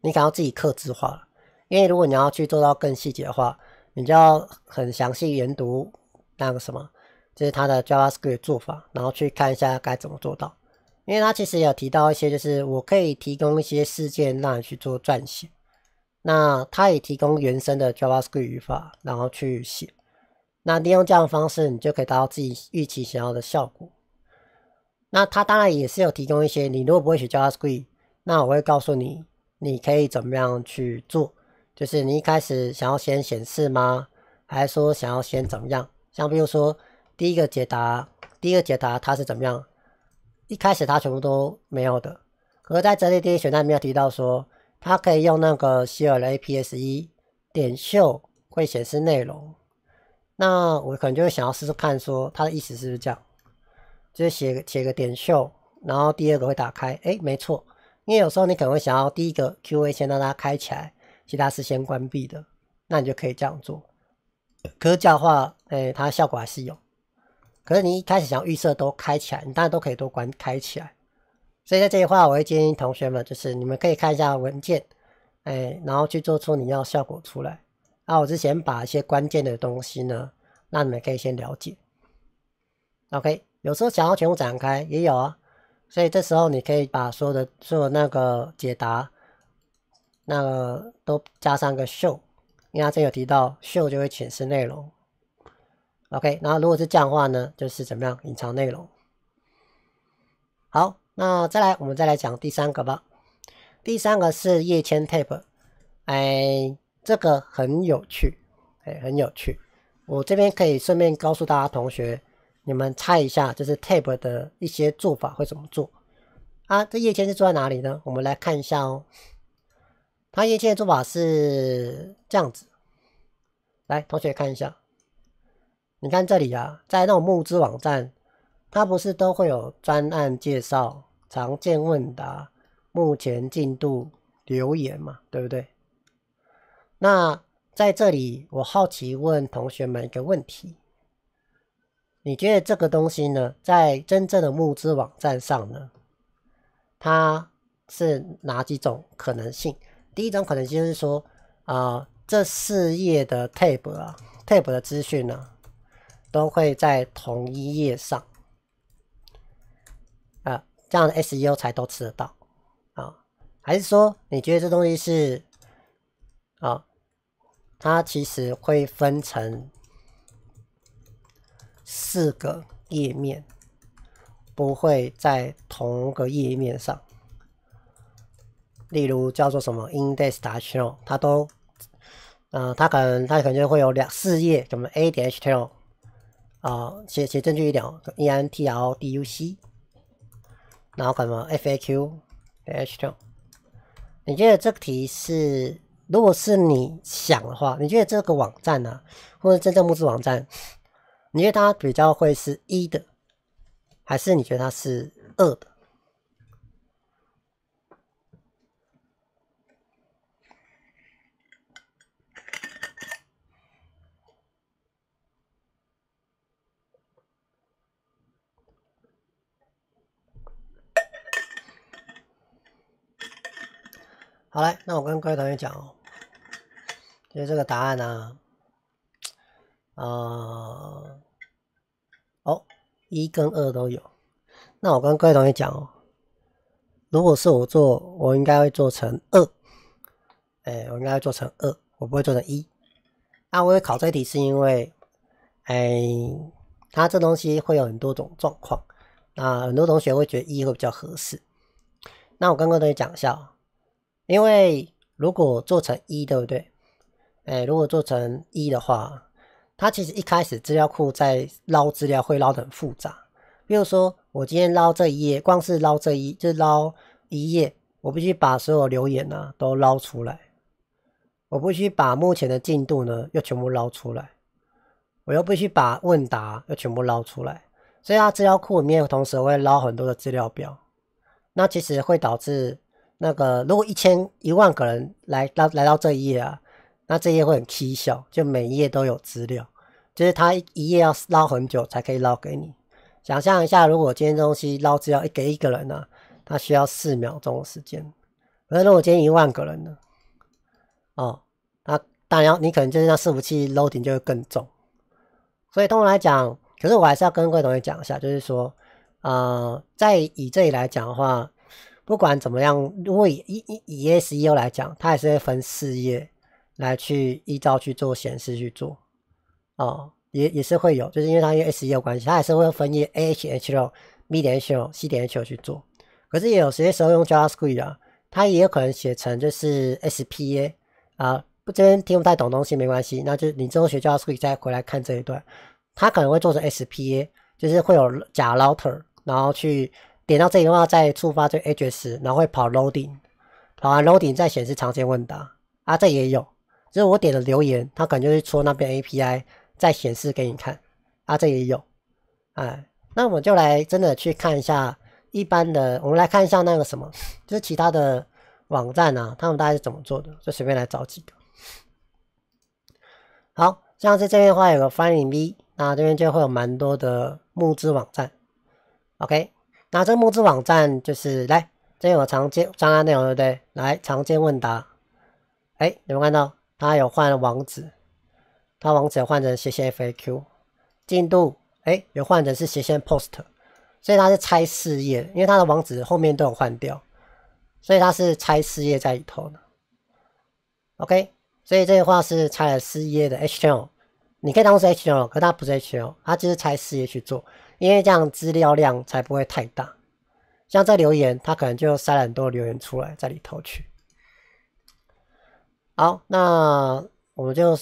你可能要自己克制化了。因为如果你要去做到更细节的话，你就要很详细研读那个什么，这是他的 JavaScript 做法，然后去看一下该怎么做到。因为他其实有提到一些，就是我可以提供一些事件让你去做撰写。那它也提供原生的 JavaScript 语法，然后去写。那利用这样的方式，你就可以达到自己预期想要的效果。那它当然也是有提供一些，你如果不会写 JavaScript，那我会告诉你你可以怎么样去做。就是你一开始想要先显示吗？还是说想要先怎么样？像比如说第一个解答，第一个解答它是怎么样？一开始它全部都没有的。可是在这里第一选项没有提到说。他可以用那个希尔的 APS 一点秀会显示内容，那我可能就会想要试试看，说他的意思是不是这样？就是写写个点秀，然后第二个会打开。哎，没错，因为有时候你可能会想要第一个 QA 先让它开起来，其他是先关闭的，那你就可以这样做。可是这样的话，哎，它效果还是有。可是你一开始想要预设都开起来，你大家都可以都关开起来。所以在这里的话，我会建议同学们，就是你们可以看一下文件，哎，然后去做出你要效果出来。啊，我之前把一些关键的东西呢，让你们可以先了解。OK，有时候想要全部展开也有啊，所以这时候你可以把所有的所有那个解答，那个都加上个 show，因为它这有提到 show 就会显示内容。OK，那如果是这样的话呢，就是怎么样隐藏内容？好。那再来，我们再来讲第三个吧。第三个是叶签 tape，哎，这个很有趣，哎，很有趣。我这边可以顺便告诉大家同学，你们猜一下，就是 tape 的一些做法会怎么做啊？这叶签是做在哪里呢？我们来看一下哦。他叶签的做法是这样子，来，同学看一下，你看这里啊，在那种募资网站。它不是都会有专案介绍、常见问答、目前进度、留言嘛，对不对？那在这里，我好奇问同学们一个问题：你觉得这个东西呢，在真正的募资网站上呢，它是哪几种可能性？第一种可能就是说，啊，这四页的 table，table 的资讯呢，都会在同一页上。这样的 SEO 才都吃得到，啊？还是说你觉得这东西是，啊？它其实会分成四个页面，不会在同个页面上。例如叫做什么 index.html，它都，呃，它可能它可能就会有两四页，什么 a.html，点啊，写写正确一点，entlduc 哦。然后什么 f a q H2。你觉得这个题是，如果是你想的话，你觉得这个网站呢，或者真正募资网站，你觉得它比较会是一的，还是你觉得它是二的？好嘞，那我跟各位同学讲哦，其实这个答案呢，啊，哦，一跟二都有。那我跟各位同学讲哦，如果是我做，我应该会做成二。哎，我应该会做成二，我不会做成一。那我会考这题是因为，哎，它这东西会有很多种状况。那很多同学会觉得一会比较合适。那我跟各位同学讲一下哦。因为如果做成一对不对？哎，如果做成一的话，它其实一开始资料库在捞资料会捞的很复杂。比如说，我今天捞这一页，光是捞这一就捞一页，我必须把所有留言呢都捞出来，我必须把目前的进度呢又全部捞出来，我又必须把问答又全部捞出来，所以它资料库里面同时会捞很多的资料表，那其实会导致。那个，如果一千一万个人来到来到这一页啊，那这页会很蹊跷，就每一页都有资料，就是他一页要捞很久才可以捞给你。想象一下，如果今天东西捞资料给一个人呢，他需要四秒钟的时间。而如果今天一万个人呢，哦，那当然你可能就是让伺服器 loading 就会更重。所以通常来讲，可是我还是要跟各位同学讲一下，就是说，呃，在以这里来讲的话。不管怎么样，如果以以以 SEO 来讲，它还是会分事业来去依照去做显示去做哦，也也是会有，就是因为它跟 SEO 关系，它也是会分一 A h H O、B 点 H O、C 点 H O 去做。可是也有些时候用 JavaScript 啊，它也有可能写成就是 SPA 啊，不这边听不太懂东西没关系，那就你之后学 JavaScript 再回来看这一段，它可能会做成 SPA，就是会有假 router，然后去。点到这里的话，再触发这 h j a 然后会跑 loading，跑完 loading 再显示常见问答啊，这也有。就是我点了留言，它可能就是戳那边 API 再显示给你看啊，这也有。哎，那我们就来真的去看一下一般的，我们来看一下那个什么，就是其他的网站啊，他们大概是怎么做的，就随便来找几个。好，像是这边的话有个 f i n d g V，那这边就会有蛮多的木资网站。OK。那这个募资网站就是来，这有个常见相关内容，对不对？来，常见问答。哎，你们看到他有换网址，他网址换成斜线 FAQ，进度哎有换成是斜线 Post，所以他是拆事业，因为他的网址后面都有换掉，所以他是拆事业在里头的。OK，所以这句话是拆了事业的 h m l 你可以当做 h m l 可它不是 h m l 它就是拆事业去做。因为这样资料量才不会太大，像这留言，他可能就塞了很多留言出来在里头去。好，那我们就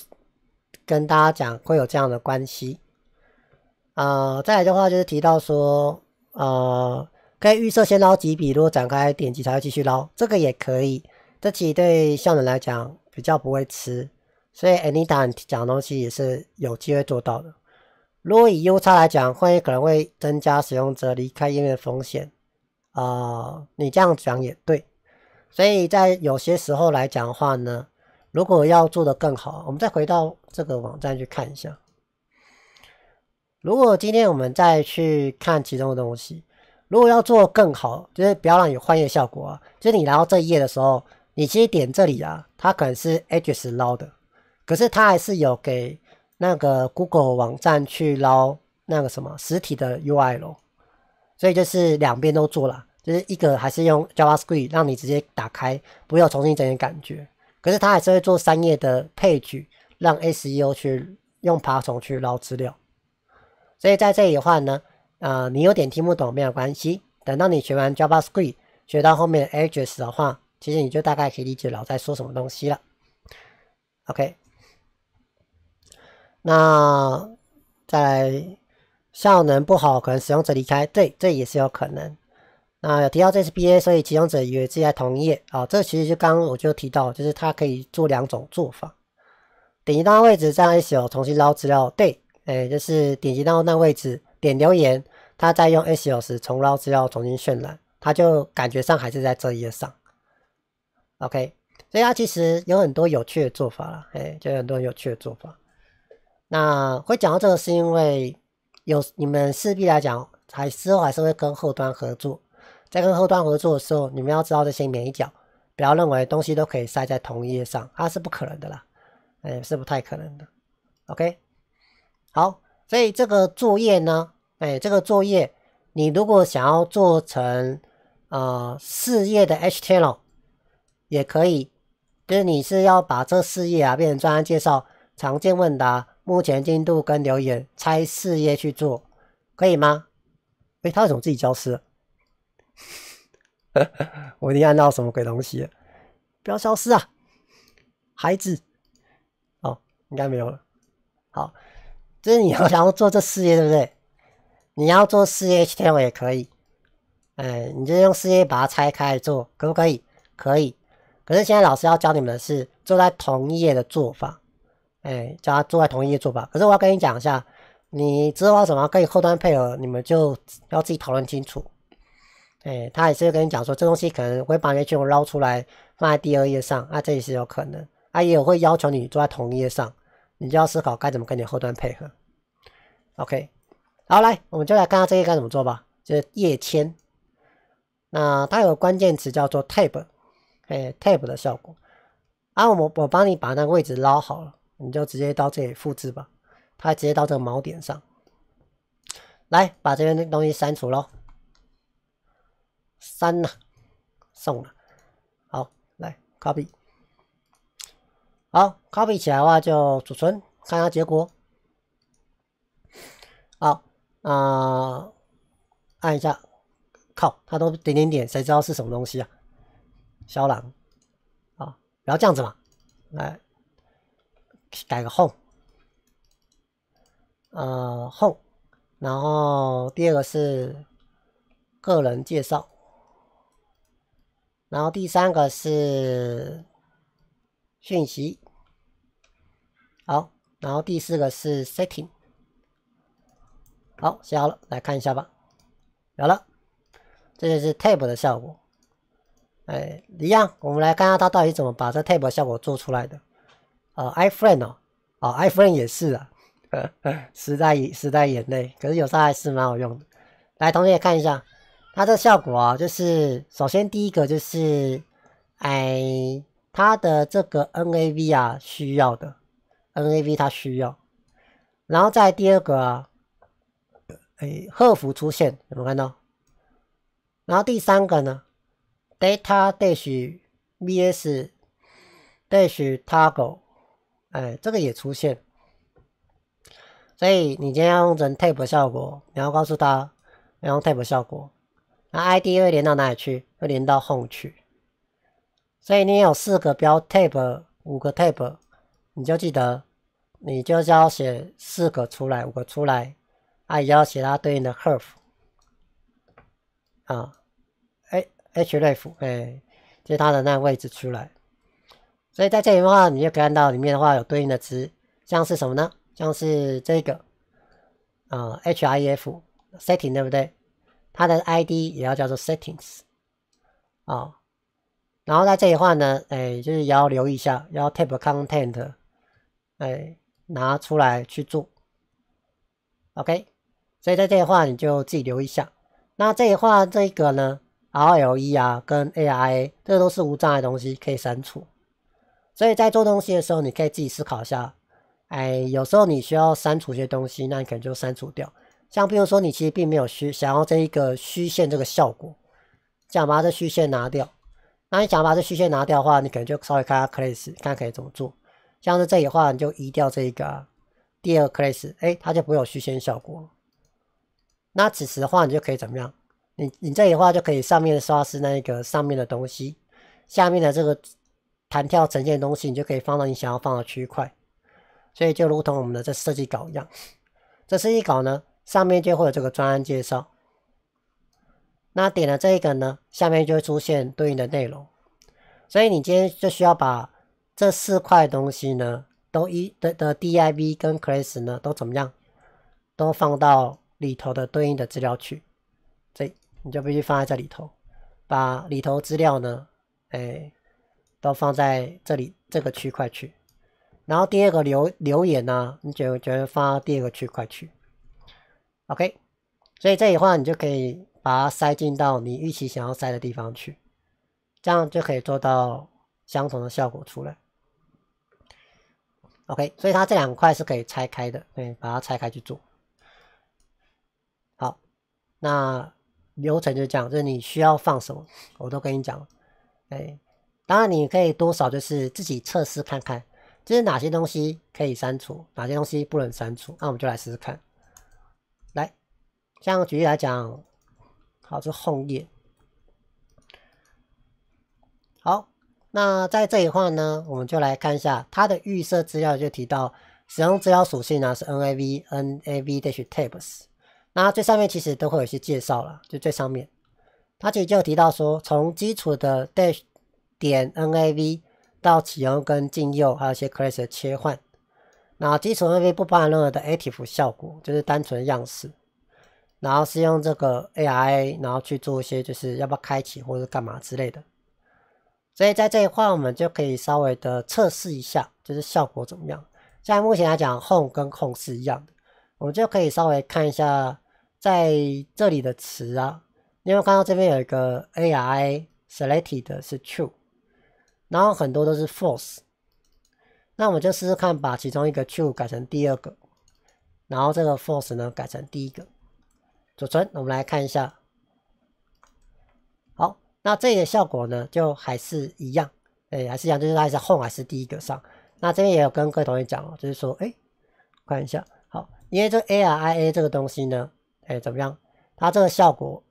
跟大家讲会有这样的关系。啊，再来的话就是提到说，呃，可以预设先捞几笔，如果展开点击才会继续捞，这个也可以。这起对效能来讲比较不会吃，所以 a n Anita 你讲的东西也是有机会做到的。如果以优差来讲，换页可能会增加使用者离开页面的风险。啊，你这样讲也对。所以在有些时候来讲的话呢，如果要做的更好，我们再回到这个网站去看一下。如果今天我们再去看其中的东西，如果要做更好，就是不要让你换页效果啊。就是你来到这一页的时候，你其实点这里啊，它可能是 H 十捞的，可是它还是有给。那个 Google 网站去捞那个什么实体的 UI 咯。所以就是两边都做了，就是一个还是用 JavaScript 让你直接打开，不要重新整理感觉，可是它还是会做三页的配置，让 SEO 去用爬虫去捞资料。所以在这里的话呢，呃，你有点听不懂没有关系，等到你学完 JavaScript 学到后面 Edges 的话，其实你就大概可以理解老在说什么东西了。OK。那再来，效能不好，可能使用者离开，对，这也是有可能。那提到这是 B A，所以使用者以为自己在同一页啊。这其实就刚刚我就提到，就是它可以做两种做法：点击到位置，再按 s y o 重新捞资料。对，哎，就是点击到那位置，点留言，它再用 s y o 时重捞资料，重新渲染，它就感觉上还是在这一页上。OK，所以它其实有很多有趣的做法了，哎，就有很多有趣的做法。那会讲到这个，是因为有你们势必来讲，还之后还是会跟后端合作，在跟后端合作的时候，你们要知道这些免一角，不要认为东西都可以塞在同一页上，它是不可能的啦，哎，是不太可能的。OK，好，所以这个作业呢，哎，这个作业你如果想要做成呃四页的 HTML，也可以，就是你是要把这四页啊变成专案介绍、常见问答。目前进度跟留言拆事业去做，可以吗？诶，他怎么自己消失？了？[laughs] 我一定按到什么鬼东西！不要消失啊，孩子。哦，应该没有了。好，就是你要想要做这事业，对不对？你要做事业去天，我也可以。哎，你就用事业把它拆开做，可不可以？可以。可是现在老师要教你们的是，坐在同一页的做法。哎，叫他坐在同一页做吧。可是我要跟你讲一下，你知道要什么跟后端配合，你们就要自己讨论清楚。哎，他也是跟你讲说，这东西可能会把那签捞出来放在第二页上，那这也是有可能。啊，也会要求你坐在同一页上，你就要思考该怎么跟你后端配合。OK，好来，我们就来看看这些该怎么做吧，就是页签。那它有个关键词叫做 tab，哎，tab 的效果。啊，我我帮你把那个位置捞好了。你就直接到这里复制吧，它直接到这个锚点上。来，把这边的东西删除喽，删了，送了。好，来，copy。好，copy 起来的话就储存，看下结果。好啊，按一下，靠，它都点点点，谁知道是什么东西啊？肖朗，啊，不要这样子嘛，来。改个 Home，呃 Home，然后第二个是个人介绍，然后第三个是讯息，好，然后第四个是 Setting，好，写好了，来看一下吧，有了，这就是 Tab 的效果，哎，一样，我们来看看它到底怎么把这 Tab 效果做出来的。呃，i friend 哦，哦，i friend 也是啊，[laughs] 时代眼时代眼泪，可是有时候还是蛮好用的。来，同学看一下，它这效果啊，就是首先第一个就是哎，它的这个 n a v 啊需要的 n a v 它需要，然后在第二个啊，哎，赫福出现有没有看到？然后第三个呢，data dash v s dash toggle。哎，这个也出现，所以你今天要用成 tab 效果，你要告诉他要用 tab 效果。那 ID 会连到哪里去？会连到 home 去。所以你有四个标 tab，五个 tab，你就记得，你就是要写四个出来，五个出来，啊，也要写它对应的 href，啊，哎 href，哎，其它的那个位置出来。所以在这里的话，你就可以看到里面的话有对应的值，像是什么呢？像是这个啊 h i f s e t t i n g 对不对？它的 ID 也要叫做 settings 啊。然后在这里的话呢，哎，就是要留意一下，要 t a b e content，哎，拿出来去做。OK，所以在这里的话，你就自己留一下。那这里的话，这一个呢，RLE 啊跟 ARA，这都是无障碍东西，可以删除。所以在做东西的时候，你可以自己思考一下。哎，有时候你需要删除一些东西，那你可能就删除掉。像比如说，你其实并没有虚想要这一个虚线这个效果，想把这虚线拿掉。那你想把这虚线拿掉的话，你可能就稍微看下 class，看可以怎么做。像是这里的话，你就移掉这一个第二 class，哎，它就不会有虚线效果。那此时的话，你就可以怎么样？你你这里的话，就可以上面刷是那一个上面的东西，下面的这个。弹跳呈现的东西，你就可以放到你想要放的区块。所以就如同我们的这设计稿一样，这设计稿呢，上面就会有这个专案介绍。那点了这一个呢，下面就会出现对应的内容。所以你今天就需要把这四块东西呢，都一的的 D I v 跟 Class 呢，都怎么样，都放到里头的对应的资料区。这你就必须放在这里头，把里头资料呢，哎。都放在这里这个区块去，然后第二个留留言呢，你就觉得放到第二个区块去。OK，所以这一话你就可以把它塞进到你预期想要塞的地方去，这样就可以做到相同的效果出来。OK，所以它这两块是可以拆开的，对，把它拆开去做。好，那流程就这样，就是你需要放什么，我都跟你讲，哎。那你可以多少就是自己测试看看，就是哪些东西可以删除，哪些东西不能删除。那我们就来试试看。来，像举例来讲，好，就后页。好，那在这一块呢，我们就来看一下它的预设资料，就提到使用资料属性呢是 n a v n a v dash tabs。那最上面其实都会有一些介绍了，就最上面，它其实就有提到说，从基础的 dash 点 N A V 到启用跟禁用，还有一些 class 切换。那基础 N A V 不包含任何的 active 效果，就是单纯样式。然后是用这个 A I，然后去做一些，就是要不要开启或者干嘛之类的。所以在这一块，我们就可以稍微的测试一下，就是效果怎么样。现在目前来讲，home 跟空是一样的，我们就可以稍微看一下在这里的词啊。你有看到这边有一个 A I selected 是 true。然后很多都是 false，那我们就试试看，把其中一个 true 改成第二个，然后这个 false 呢改成第一个。储存，我们来看一下。好，那这个效果呢就还是一样，哎，还是一样，就是还是后还是第一个上。那这边也有跟各位同学讲哦，就是说，哎，看一下，好，因为这 aria 这个东西呢，哎，怎么样？它这个效果。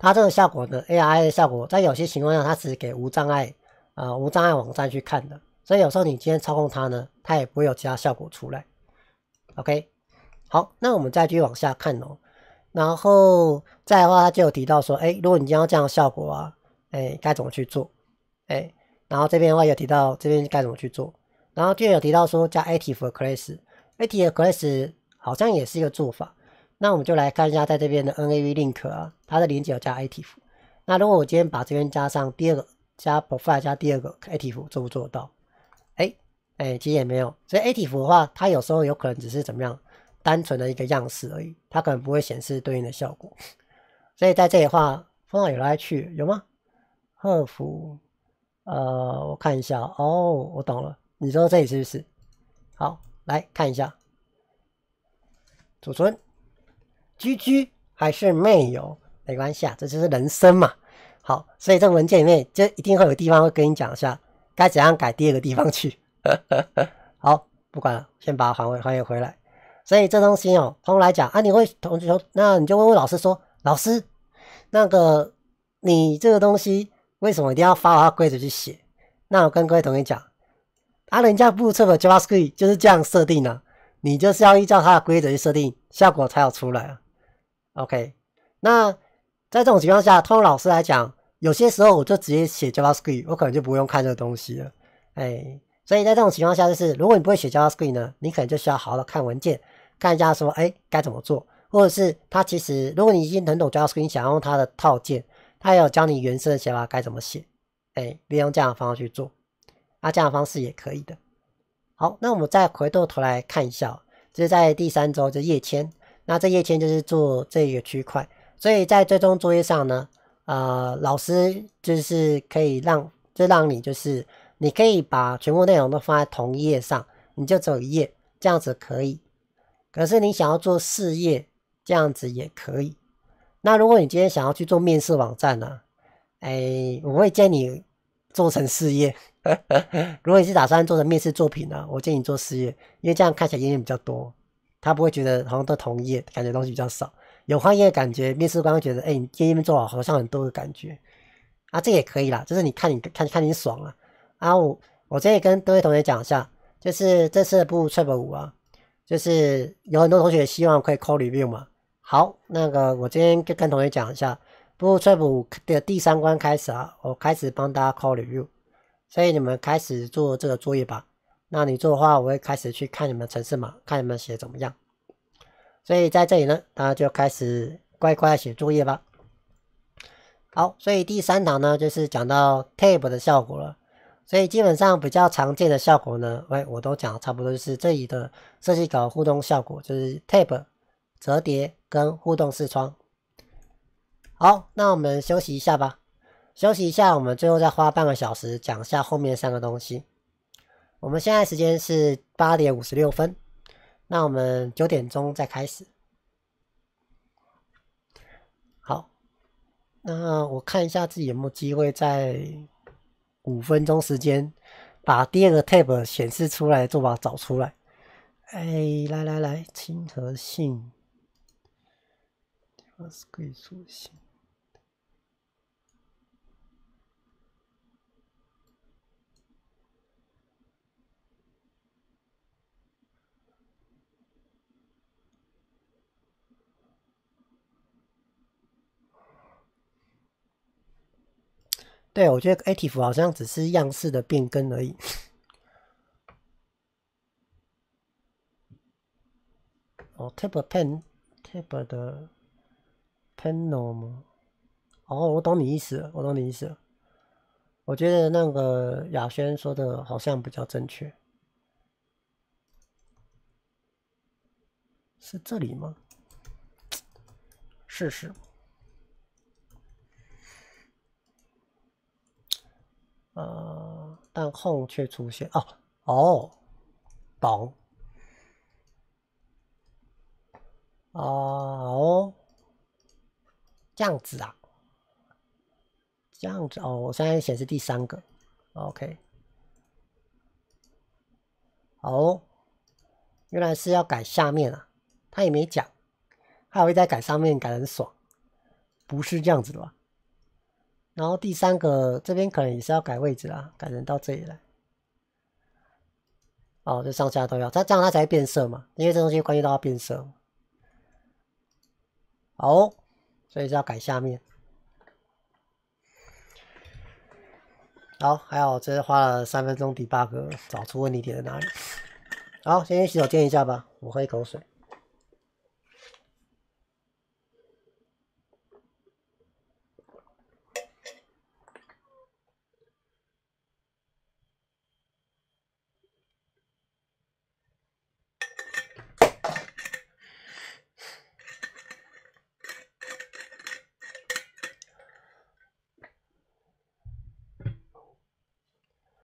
它这个效果呢，A I 的效果，在有些情况下，它只是给无障碍，啊，无障碍网站去看的，所以有时候你今天操控它呢，它也不会有其他效果出来。OK，好，那我们再继续往下看哦。然后再的话，它就有提到说，哎，如果你天要这样的效果啊，哎，该怎么去做？哎，然后这边的话有提到这边该怎么去做，然后就有提到说加 A T F 和 Class，A T F 和 Class 好像也是一个做法。那我们就来看一下，在这边的 N A V Link 啊，它的连接要加 A T f 那如果我今天把这边加上第二个加 profile 加第二个 A T f 做不做到？哎哎，其实也没有。所以 A T f 的话，它有时候有可能只是怎么样，单纯的一个样式而已，它可能不会显示对应的效果。[laughs] 所以在这里的话，风浪有来去有吗？赫服，呃，我看一下哦，我懂了。你说这里是不是？好，来看一下，储存。居居还是没有没关系啊，这就是人生嘛。好，所以这个文件里面就一定会有地方会跟你讲一下，该怎样改第二个地方去。[laughs] 好，不管了，先把它还回还原回来。所以这东西哦，通常来讲啊，你会同学，那你就问问老师说，老师那个你这个东西为什么一定要发 o 它规则去写？那我跟各位同学讲啊，人家 Bootstrap JavaScript 就是这样设定的，你就是要依照它的规则去设定，效果才有出来啊。OK，那在这种情况下，通老师来讲，有些时候我就直接写 JavaScript，我可能就不用看这个东西了。哎，所以在这种情况下，就是如果你不会写 JavaScript 呢，你可能就需要好好的看文件，看一下说，哎，该怎么做，或者是它其实如果你已经能懂 JavaScript，想要用它的套件，它也有教你原生的写法该怎么写。哎，利用这样的方式去做，啊，这样的方式也可以的。好，那我们再回过头来看一下，就是在第三周就夜签。那这页签就是做这个区块，所以在最终作业上呢，呃，老师就是可以让，就让你就是，你可以把全部内容都放在同一页上，你就走一页，这样子可以。可是你想要做四页，这样子也可以。那如果你今天想要去做面试网站呢，哎，我会建议你做成四页。[laughs] 如果你是打算做成面试作品呢，我建议你做事业，因为这样看起来页面比较多。他不会觉得好像都同意，感觉东西比较少，有业的感觉。面试官会觉得，哎，你今面做好好像很多的感觉啊，这也可以啦，就是你看你看看你爽啊。阿武，我这里跟各位同学讲一下，就是这次不 i p 五啊，就是有很多同学希望可以 call review 嘛。好，那个我今天就跟同学讲一下，不 i p 五的第三关开始啊，我开始帮大家 call review，所以你们开始做这个作业吧。那你做的话，我会开始去看你们城市码，看你们写怎么样。所以在这里呢，大家就开始乖乖写作业吧。好，所以第三堂呢，就是讲到 Tab 的效果了。所以基本上比较常见的效果呢，哎，我都讲差不多，就是这里的设计稿互动效果，就是 Tab 折叠跟互动视窗。好，那我们休息一下吧。休息一下，我们最后再花半个小时讲一下后面三个东西。我们现在时间是八点五十六分，那我们九点钟再开始。好，那我看一下自己有没有机会在五分钟时间把第二个 tab 显示出来，做法找出来。哎，来来来，亲和性，性。对，我觉得 Atif 好像只是样式的变更而已。[laughs] 哦，table pen table 的 panel 吗？哦，我懂你意思，了，我懂你意思。了。我觉得那个雅轩说的好像比较正确。是这里吗？试 [tsk] 试。呃，但空却出现哦哦，懂哦，哦，这样子啊，这样子哦，我现在显示第三个，OK，哦，原来是要改下面啊，他也没讲，还会再改上面改很爽，不是这样子的吧？然后第三个这边可能也是要改位置啦，改成到这里来。哦，就上下都要，它这样它才会变色嘛，因为这东西关系到要变色。好，所以是要改下面。好，还好这是花了三分钟 d e bug，找出问题点在哪里。好，先去洗手间一下吧，我喝一口水。